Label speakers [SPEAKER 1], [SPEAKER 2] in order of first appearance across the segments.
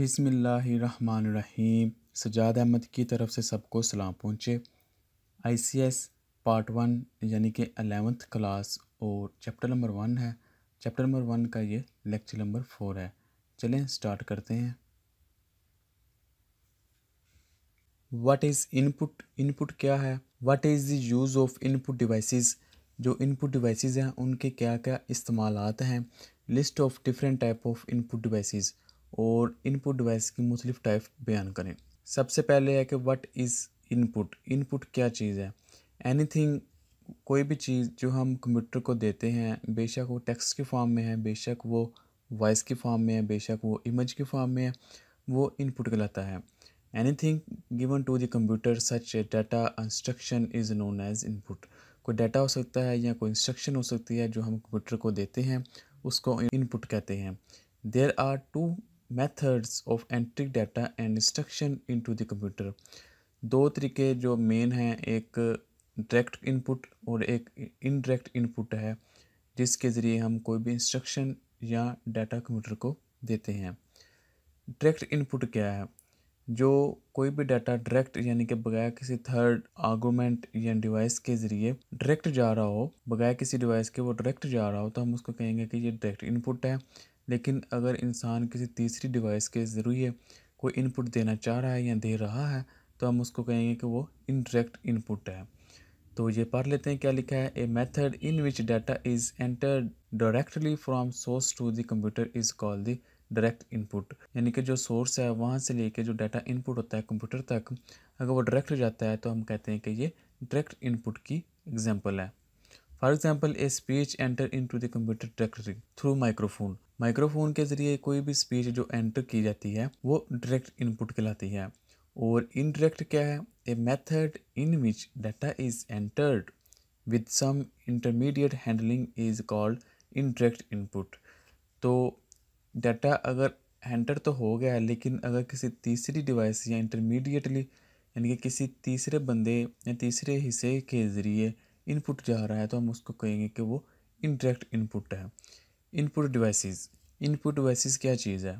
[SPEAKER 1] बिसमीम सजाद अहमद की तरफ से सबको सलाम पहुँचे I C S part one यानी कि अलेवेंथ क्लास और चैप्टर नंबर वन है चैप्टर नंबर वन का ये लेक्चर नंबर फोर है चलें स्टार्ट करते हैं व्हाट इज़ इनपुट इनपुट क्या है what is the use of input devices जो इनपुट डिवाइसेस हैं उनके क्या क्या इस्तेमाल हैं list of different type of input devices और इनपुट डिवाइस की मुख्तलिफ टाइप बयान करें सबसे पहले है कि वट इज़ इनपुट इनपुट क्या चीज़ है एनीथिंग कोई भी चीज़ जो हम कंप्यूटर को देते हैं बेशक वो टेक्स्ट के फॉर्म में है बेशक वो वॉइस के फॉर्म में है बेशक वो इमेज के फॉर्म में है वो इनपुट कहलाता है anything given to the computer such data instruction is known as input कोई डाटा हो सकता है या कोई इंस्ट्रक्शन हो सकती है जो हम कंप्यूटर को देते हैं उसको इनपुट कहते हैं there are two methods of entry data and instruction into the computer दो तरीके जो मेन हैं एक डायरेक्ट इनपुट और एक इनडायरेक्ट इनपुट है जिसके ज़रिए हम कोई भी इंस्ट्रक्शन या डाटा कंप्यूटर को देते हैं डायरेक्ट इनपुट क्या है जो कोई भी डाटा डायरेक्ट यानी कि बगैर किसी थर्ड आर्गूमेंट या डिवाइस के ज़रिए डायरेक्ट जा रहा हो बगैर किसी डिवाइस के वो डायरेक्ट जा रहा हो तो हम उसको कहेंगे कि ये डायरेक्ट इनपुट है लेकिन अगर इंसान किसी तीसरी डिवाइस के ज़रिए कोई इनपुट देना चाह रहा है या दे रहा है तो हम उसको कहेंगे कि वो इनडायरेक्ट इनपुट है तो ये पढ़ लेते हैं क्या लिखा है a method in which data is enter directly from source to the computer is called the direct input यानी कि जो सोर्स है वहाँ से लेके जो डाटा इनपुट होता है कंप्यूटर तक अगर वो डायरेक्ट जाता है तो हम कहते हैं कि ये डायरेक्ट इनपुट की एग्जाम्पल है for example a speech enter into the computer directly through microphone microphone के ज़रिए कोई भी स्पीच जो एंटर की जाती है वो डायरेक्ट इनपुट कहलाती है और इनडायरेक्ट क्या है a method in which data is entered with some intermediate handling is called indirect input तो डाटा अगर एंटर तो हो गया है लेकिन अगर किसी तीसरी डिवाइस या इंटरमीडिएटली यानी कि किसी तीसरे बंदे या तीसरे हिस्से के ज़रिए इनपुट जा रहा है तो हम उसको कहेंगे कि वो इनडायरेक्ट इनपुट है इनपुट डिवाइसेस इनपुट डिवाइसेस क्या चीज़ है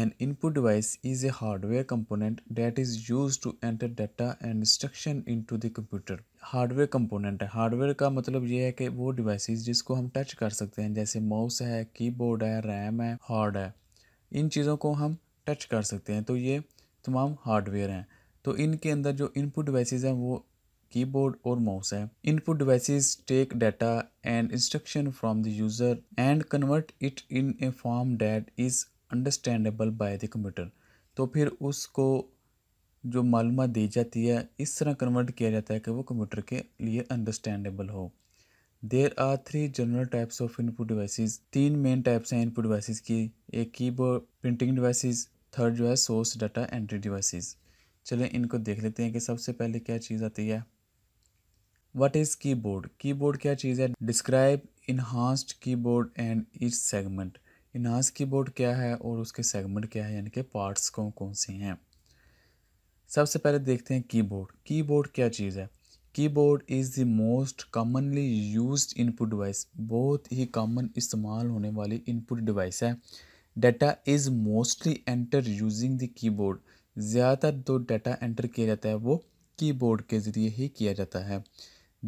[SPEAKER 1] an input device is a hardware component that is use to enter data and instruction to the computer hardware component है हार्डवेयर का मतलब ये है कि वो डिवाइसेस जिसको हम टच कर सकते हैं जैसे माउस है कीबोर्ड है रैम है हार्ड है इन चीज़ों को हम टच कर सकते हैं तो ये तमाम हार्डवेयर हैं तो इनके अंदर जो इनपुट डिवाइसेस हैं वो कीबोर्ड और माउस है input devices take data and instruction from the user and convert it in a form that is understandable by the computer तो फिर उसको जो मालूम दी जाती है इस तरह कन्वर्ट किया जाता है कि वो कंप्यूटर के लिए अंडरस्टैंडेबल हो there are three general types of input devices तीन मेन टाइप्स हैं इनपुट डिवाइसेस की एक कीबोर्ड प्रिंटिंग डिवाइसेस थर्ड जो है सोर्स डाटा एंट्री डिवाइसेस चलें इनको देख लेते हैं कि सबसे पहले क्या चीज़ आती है वट इज़ की की कीबोर्ड क्या चीज़ है describe enhanced keyboard and each segment enhance keyboard क्या है और उसके सेगमेंट क्या है यानी कि पार्ट्स कौन कौन से हैं सबसे पहले देखते हैं की की कीबोर्ड क्या चीज़ है keyboard is the most commonly use input device बहुत ही कॉमन इस्तेमाल होने वाली इनपुट डिवाइस है data is mostly enter using the keyboard ज़्यादातर जो डाटा एंटर किया जाता है वो कीबोर्ड के ज़रिए ही किया जाता है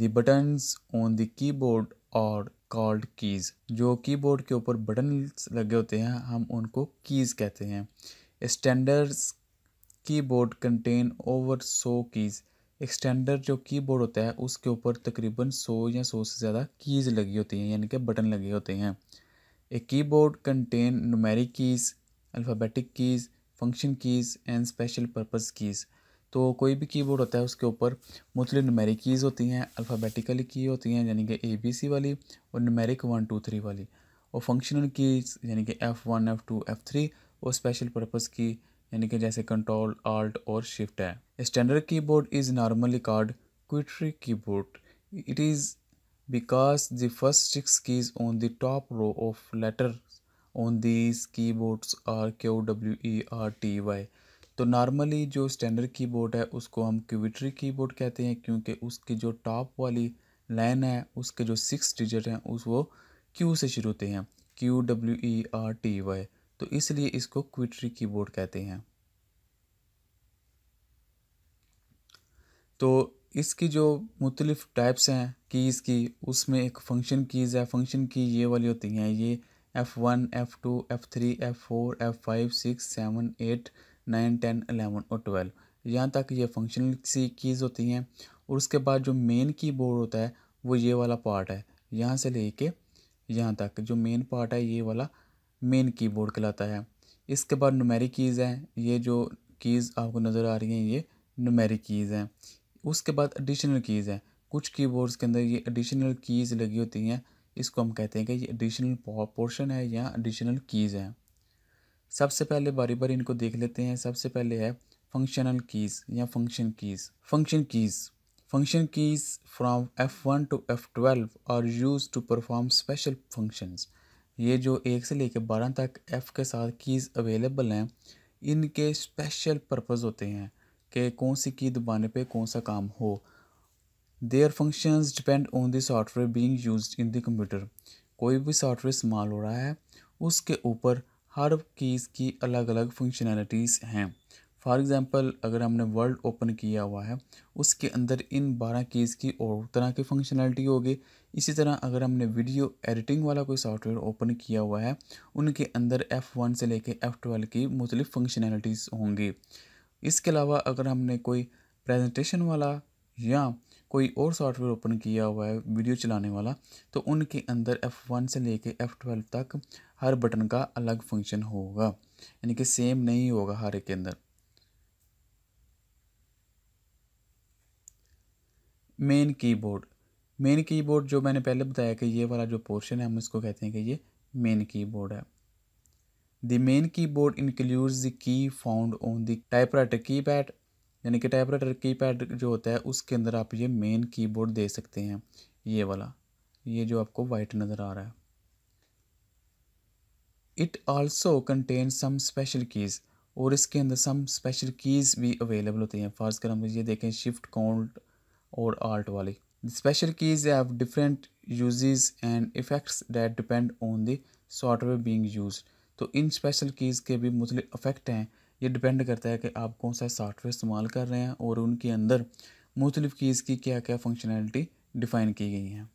[SPEAKER 1] the buttons on the keyboard are called keys जो कीबोर्ड के ऊपर बटन लगे होते हैं हम उनको कीज़ कहते हैं स्टैंडर्ड्स कीबोर्ड कंटेन ओवर सौ कीज़ एक स्टैंडर्ड जो कीबोर्ड होता है उसके ऊपर तकरीबन सौ या सौ से ज़्यादा कीज़ लगी होती हैं यानी कि बटन लगे होते हैं एक keyboard contain numeric keys alphabetic keys function keys and special purpose keys तो कोई भी कीबोर्ड होता है उसके ऊपर मुख्तलि नुमेरिक कीज़ होती हैं अल्फ़ाबेटिकली की होती हैं यानी कि ए बी सी वाली और नुमेरिक वन टू थ्री वाली और फंक्शनल कीज़ यानी कि F one F two F three और स्पेशल पर्पज़ की यानी कि जैसे कंट्रोल आल्ट और शिफ्ट है standard keyboard is normally called QWERTY keyboard it is the first six keys on the top row of letter on these keyboards are Q W E R T Y तो normally जो standard keyboard है उसको हम क्विटरी keyboard कहते हैं क्योंकि उसकी जो टॉप वाली लाइन है उसके जो सिक्स डिजिट हैं उस वो क्यू से शुरू होते हैं Q W E R T Y तो इसलिए इसको क्विटरी कीबोर्ड कहते हैं तो इसकी जो मुख्तलिफ टाइप्स हैं कीज़ की उसमें एक फंक्शन कीज़ है फंक्शन की ये वाली होती हैं ये F one F two F three F four F five six seven eight nine ten eleven और ट्वेल्व यहाँ तक ये फंक्शनल सी कीज़ होती हैं और उसके बाद जो मेन की बोर्ड होता है वो ये वाला पार्ट है यहाँ से ले कर यहाँ तक जो मेन पार्ट है ये वाला मेन की बोर्ड कहलाता है इसके बाद नुमेरिक कीज़ हैं ये जो कीज़ आपको नज़र आ रही हैं ये नुमेरिक कीज़ हैं उसके बाद एडिशनल कीज़ हैं कुछ कीबोर्ड्स के अंदर ये एडिशनल कीज़ लगी होती हैं इसको हम कहते हैं कि ये एडिशनल पोर्शन है या एडिशनल कीज़ हैं सबसे पहले बारी बारी इनको देख लेते हैं सबसे पहले है फंक्शनल कीज़ या function keys function keys function keys from F one to F twelve are use to perform special functions ये जो एक से लेकर बारह तक एफ़ के साथ कीज़ अवेलेबल हैं इनके स्पेशल पर्पज़ होते हैं कि कौन सी की दबाने पे कौन सा काम हो their functions depend on the software being used in the computer कोई भी सॉफ्टवेयर इस्तेमाल हो रहा है उसके ऊपर हर कीज़ की अलग अलग फंक्शनैलिटीज़ हैं फॉर एग्ज़ाम्पल अगर हमने वर्ल्ड ओपन किया हुआ है उसके अंदर इन बारह कीज़ की और तरह की फंक्शनैलिटी होगी इसी तरह अगर हमने वीडियो एडिटिंग वाला कोई सॉफ्टवेयर ओपन किया हुआ है उनके अंदर एफ़ वन से लेके एफ़ ट्वेल्व की मुख्तलिफ़ फंक्शनैलिटीज़ होंगी इसके अलावा अगर हमने कोई प्रेजेंटेशन वाला या कोई और सॉफ्टवेयर ओपन किया हुआ है वीडियो चलाने वाला तो उनके अंदर एफ़ वन से लेके एफ़ ट्वेल्व तक हर बटन का अलग फंक्शन होगा यानी कि सेम नहीं होगा हर एक के अंदर मेन कीबोर्ड मेन कीबोर्ड जो मैंने पहले बताया कि ये वाला जो पोर्शन है हम इसको कहते हैं कि ये मेन कीबोर्ड है the main keyboard includes the key found on the typewriter keypad यानी कि टाइपराइटर कीपैड जो होता है उसके अंदर आप ये मेन कीबोर्ड दे सकते हैं ये वाला ये जो आपको वाइट नज़र आ रहा है it also contain some special keys और इसके अंदर सम स्पेशल कीज़ भी अवेलेबल होती हैं फ़र्ज़ कर हम ये देखें शिफ्ट काउंट और आर्ट वाली special keys have different uses and effects that depend on the software being used तो इन स्पेशल कीज़ के भी मुख्य अफेक्ट हैं ये डिपेंड करता है कि आप कौन सा सॉफ्टवेयर इस्तेमाल कर रहे हैं और उनके अंदर मुख्तलिफ़ कीज़ की क्या क्या फंक्शनैलिटी डिफ़ाइन की गई हैं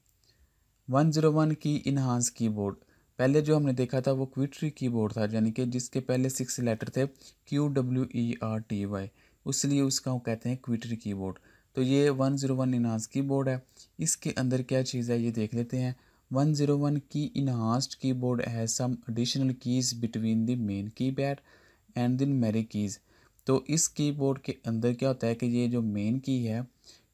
[SPEAKER 1] वन ज़ीरो वन की इनहानस कीबोर्ड पहले जो हमने देखा था वो की कीबोर्ड था यानी कि जिसके पहले सिक्स लेटर थे Q W E R T Y इसलिए उसका कहते हैं की कीबोर्ड तो ये one zero one key keyboard है इसके अंदर क्या चीज़ है ये देख लेते हैं one zero one key enhanced keyboard है some additional keys between the main keypad and the मेरी कीज़ तो इस कीबोर्ड के अंदर क्या होता है कि ये जो मेन की है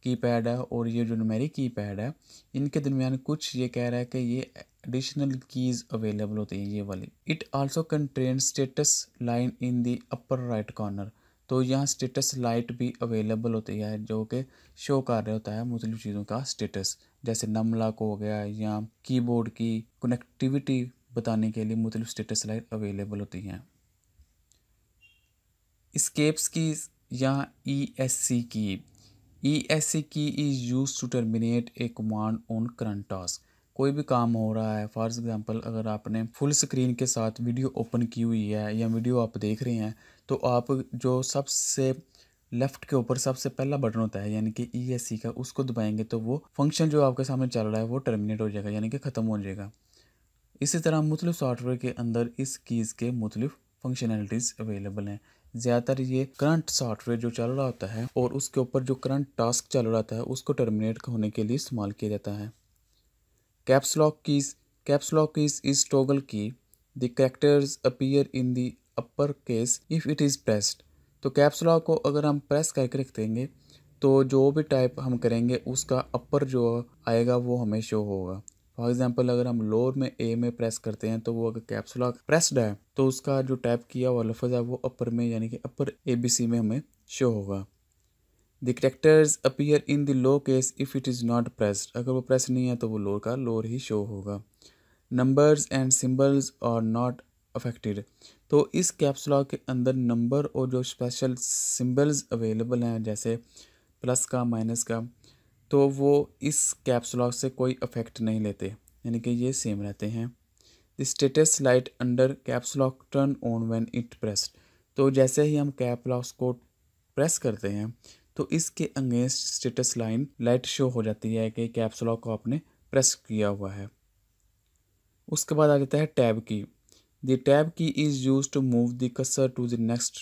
[SPEAKER 1] की पैड है और ये जो मेरी की पैड है इनके दरमियान कुछ ये कह रहा है कि ये एडिशनल कीज़ अवेलेबल होती हैं ये वाली it also contain status line in the upper right corner तो यहाँ स्टेटस लाइट भी अवेलेबल होती है जो कि शो कर रहा होता है मुख्तु चीज़ों का स्टेटस जैसे नम लॉक हो गया या कीबोर्ड की कनेक्टिविटी बताने के लिए मुख्तु स्टेटस लाइट अवेलेबल होती हैं इस्केप्स की या ई एस सी की ई S C key is use to terminate a command on current task कोई भी काम हो रहा है फॉर एग्ज़ाम्पल अगर आपने फुल स्क्रीन के साथ वीडियो ओपन की हुई है या वीडियो आप देख रहे हैं तो आप जो सबसे लेफ़्ट के ऊपर सबसे पहला बटन होता है यानी कि ई एस सी का उसको दबाएंगे तो वो फंक्शन जो आपके सामने चल रहा है वो टर्मिनेट हो जाएगा यानी कि ख़त्म हो जाएगा इसी तरह मुख्तलिफ सॉफ्टवेयर के अंदर इस कीज़ के मुख्तलिफ फ़ंक्शनैलिटीज़ अवेलेबल हैं ज़्यादातर ये करंट सॉफ्टवेयर जो चल रहा होता है और उसके ऊपर जो करंट टास्क चल रहा होता है उसको टर्मिनेट होने के लिए इस्तेमाल किया जाता है Caps lock keys Caps lock keys is toggle key. The characters appear in the upper case if it is pressed. तो कैप्स लॉक को अगर हम प्रेस करके रख देंगे तो जो भी टाइप हम करेंगे उसका अपर जो आएगा वो हमें शो होगा फॉर एग्जाम्पल अगर हम लोअर में ए में प्रेस करते हैं तो वो अगर कैप्स लॉक प्रेस्ड है तो उसका जो टाइप किया हुआ लफज है वो अपर में यानी कि अपर ए बी सी में हमें शो होगा the characters appear in the low case if it is not pressed अगर वो प्रेस नहीं है तो वो लोअर का लोअर ही शो होगा नंबर्स एंड सिम्बल्स और नॉट अफेक्टेड तो इस कैप्सुला के अंदर नंबर और जो स्पेशल सिम्बल्स अवेलेबल हैं जैसे प्लस का माइनस का तो वो इस कैप्सुला से कोई अफेक्ट नहीं लेते यानी कि ये सेम रहते हैं the status light under caps turn on when it pressed तो जैसे ही हम कैप को प्रेस करते हैं तो इसके against status line light show हो जाती है कि कैप्स लॉक को आपने प्रेस किया हुआ है उसके बाद आ जाता है tab key the tab key is use to move the cursor to the next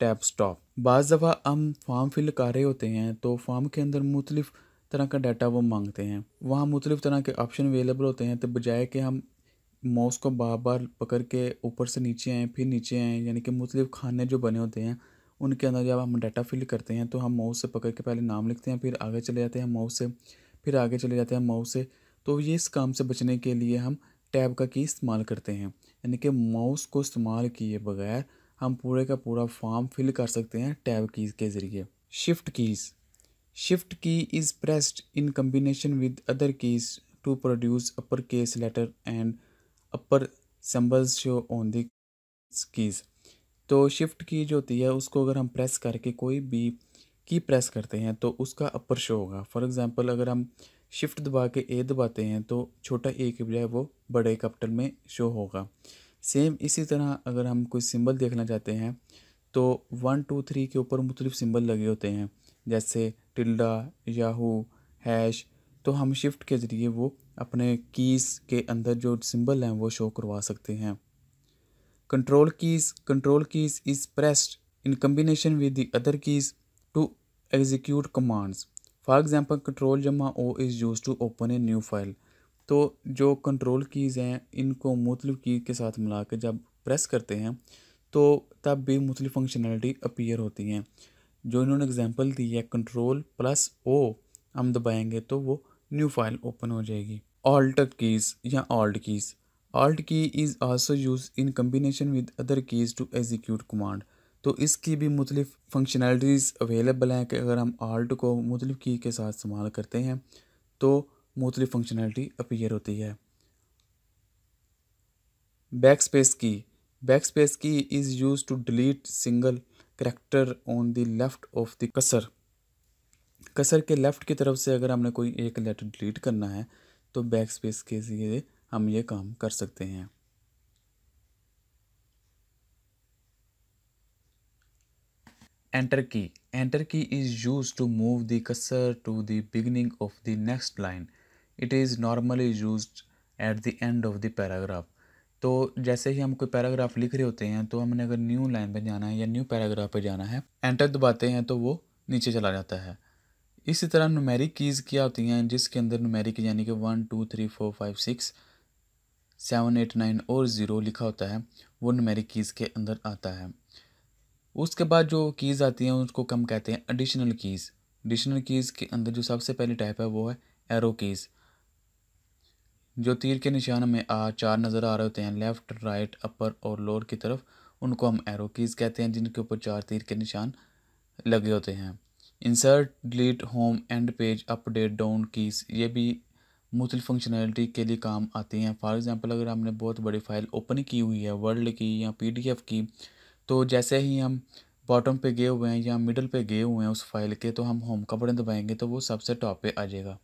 [SPEAKER 1] tab stop बाज़ दफ़ा हम फॉर्म फिल कर रहे होते हैं तो फॉर्म के अंदर मुख्तलिफ़ तरह का डाटा वो मांगते हैं वहाँ मुख्तलिफ़ तरह के ऑप्शन अवेलेबल होते हैं तो बजाय कि हम माउस को बार बार पकड़ के ऊपर से नीचे आएँ फिर नीचे आएँ यानी कि मुख्तलिफ़ खाने जो बने होते हैं उनके अंदर जब हम डाटा फिल करते हैं तो हम माउस से पकड़ के पहले नाम लिखते हैं फिर आगे चले जाते हैं माउस से फिर आगे चले जाते हैं माउस से तो ये इस काम से बचने के लिए हम टैब का की इस्तेमाल करते हैं यानी कि माउस को इस्तेमाल किए बगैर हम पूरे का पूरा फॉर्म फिल कर सकते हैं टैब कीज़ के ज़रिए shift keys shift key is pressed in combination with other keys to produce upper case letter and upper symbols show on these तो शिफ्ट की जो होती है उसको अगर हम प्रेस करके कोई भी की प्रेस करते हैं तो उसका अपर शो होगा फॉर एग्ज़ाम्पल अगर हम शिफ्ट दबा के ए दबाते हैं तो छोटा ए के बजाय वो बड़े कैपिटल में शो होगा सेम इसी तरह अगर हम कोई सिंबल देखना चाहते हैं तो वन टू थ्री के ऊपर मुख्तलिफ सिंबल लगे होते हैं जैसे टिल्डा याहू हैश तो हम शिफ्ट के ज़रिए वो अपने कीज़ के अंदर जो सिंबल हैं वो शो करवा सकते हैं Control keys Control keys is pressed in combination with the other keys to execute commands. For example, Control jama O is used to open a new file. तो जो कंट्रोल कीज़ हैं इनको मुतलब की के साथ मिला के जब प्रेस करते हैं तो तब भी मुख्तलि फंक्शनलिटी अपीयर होती हैं जो इन्होंने एग्जांपल दी है कंट्रोल प्लस ओ हम दबाएंगे तो वो न्यू फाइल ओपन हो जाएगी ऑल्ट कीज़ या alt keys Alt key is also used in combination with other keys to execute command. तो इसकी भी मुख्तलिफ फंक्शनलिटीज़ अवेलेबल हैं कि अगर हम आल्ट को मुख्तलिफ की के साथ इस्तेमाल करते हैं तो मुख्तलिफ फंक्शनैलिटी अपीयर होती है backspace key backspace key is use to delete single character on the left of the cursor cursor के लेफ़्ट की तरफ से अगर हमने कोई एक लेटर डिलीट करना है तो बैक स्पेस के ज़रिए हम ये काम कर सकते हैं enter key enter key is use to move the cursor to the beginning of the next line it is normally use at the end of the paragraph तो जैसे ही हम कोई पैराग्राफ लिख रहे होते हैं तो हमने अगर न्यू लाइन पर जाना है या न्यू पैराग्राफ पर जाना है एंटर दबाते हैं तो वो नीचे चला जाता है इसी तरह नुमेरिक कीज़ क्या होती हैं जिसके अंदर नुमेरिक यानी कि one two three four five six seven eight nine और ज़ीरो लिखा होता है वो नमेरिक कीज़ के अंदर आता है उसके बाद जो कीज़ आती हैं उसको कम कहते हैं एडिशनल कीज़ एडिशनल कीज़ के अंदर जो सबसे पहली टाइप है वो है एरो कीज़ जो तीर के निशान में आ चार नज़र आ रहे होते हैं लेफ़्ट राइट अपर और लोअर की तरफ उनको हम एरो कीज़ कहते हैं जिनके ऊपर चार तीर के निशान लगे होते हैं insert delete home end page update down keys ये भी मुख्त फंक्शनैलिटी के लिए काम आती हैं फॉर एग्ज़ाम्पल अगर हमने बहुत बड़ी फ़ाइल ओपन की हुई है वर्ल्ड की या एफ़ की तो जैसे ही हम बॉटम पे गए हुए हैं या मिडल पे गए हुए हैं उस फाइल के तो हम होम का बटन दबाएंगे तो वो सबसे टॉप पे आ जाएगा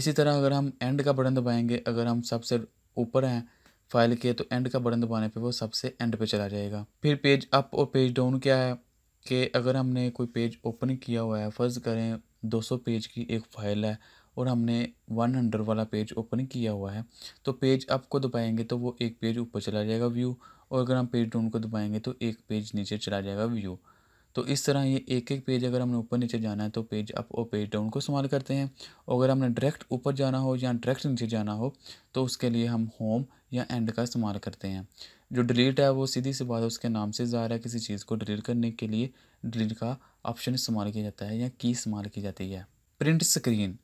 [SPEAKER 1] इसी तरह अगर हम एंड का बटन दबाएंगे अगर हम सबसे ऊपर हैं फाइल के तो एंड का बटन दबाने पे वो सबसे एंड पे चला जाएगा फिर पेज अप और पेज डाउन क्या है कि अगर हमने कोई पेज ओपन किया हुआ है फ़र्ज़ करें 200 पेज की एक फ़ाइल है और हमने वन हंड्रेड वाला पेज ओपन किया हुआ है तो पेज अप को दबाएंगे तो वो एक पेज ऊपर चला जाएगा व्यू और अगर हम पेज डाउन को दबाएंगे तो एक पेज नीचे चला जाएगा व्यू तो इस तरह ये एक एक पेज अगर हमने ऊपर नीचे जाना है तो पेज अप और पेज डाउन को इस्तेमाल करते हैं अगर हमने डायरेक्ट ऊपर जाना हो या डायरेक्ट नीचे जाना हो तो उसके लिए हम होम या एंड का इस्तेमाल करते हैं जो डिलीट है वो सीधी सी बात है उसके नाम से रहा है किसी चीज़ को डिलीट करने के लिए डिलीट का ऑप्शन इस्तेमाल किया जाता है या की इस्तेमाल की जाती है प्रिंट स्क्रीन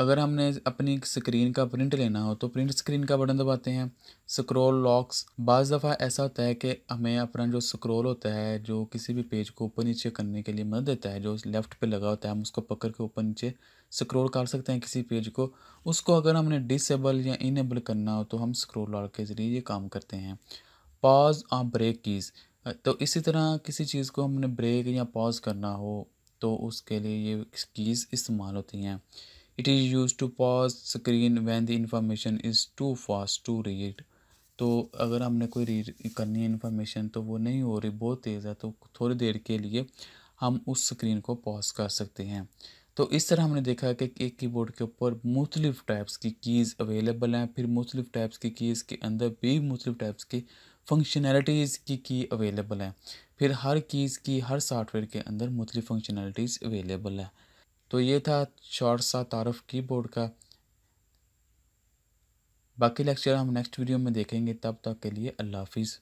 [SPEAKER 1] अगर हमने अपनी स्क्रीन का प्रिंट लेना हो तो प्रिंट स्क्रीन का बटन दबाते हैं स्क्रॉल लॉक्स बज़ दफ़ा ऐसा होता है कि हमें अपना जो स्क्रॉल होता है जो किसी भी पेज को ऊपर नीचे करने के लिए मदद देता है जो लेफ़्ट पे लगा होता है हम उसको पकड़ के ऊपर नीचे स्क्रॉल कर सकते हैं किसी पेज को उसको अगर हमने डिसेबल या इनेबल करना हो तो हम स्क्रोल लॉक के ज़रिए ये काम करते हैं पॉज और ब्रेक कीज़ तो इसी तरह किसी चीज़ को हमने ब्रेक या पॉज करना हो तो उसके लिए ये कीज़ इस्तेमाल होती हैं it is use to pause screen when the information is too fast to read तो अगर हमने कोई रीड करनी है इन्फॉर्मेशन तो वो नहीं हो रही बहुत तेज़ है तो थोड़ी देर के लिए हम उस स्क्रीन को पॉज कर सकते हैं तो इस तरह हमने देखा कि एक कीबोर्ड के ऊपर मुख्तलिफ टाइप्स की कीज़ अवेलेबल हैं फिर मुख्तलिफ टाइप्स की कीज़ के अंदर भी मुख्तलिफ टाइप्स की फंक्शनैलिटीज़ की की अवेलेबल हैं फिर हर कीज़ की हर सॉफ्टवेयर के अंदर मुख्तलिफ फंक्शनैलिटीज़ अवेलेबल है तो ये था शॉर्ट सा तारफ़ कीबोर्ड का बाकी लेक्चर हम नेक्स्ट वीडियो में देखेंगे तब तक के लिए अल्लाह हाफिज़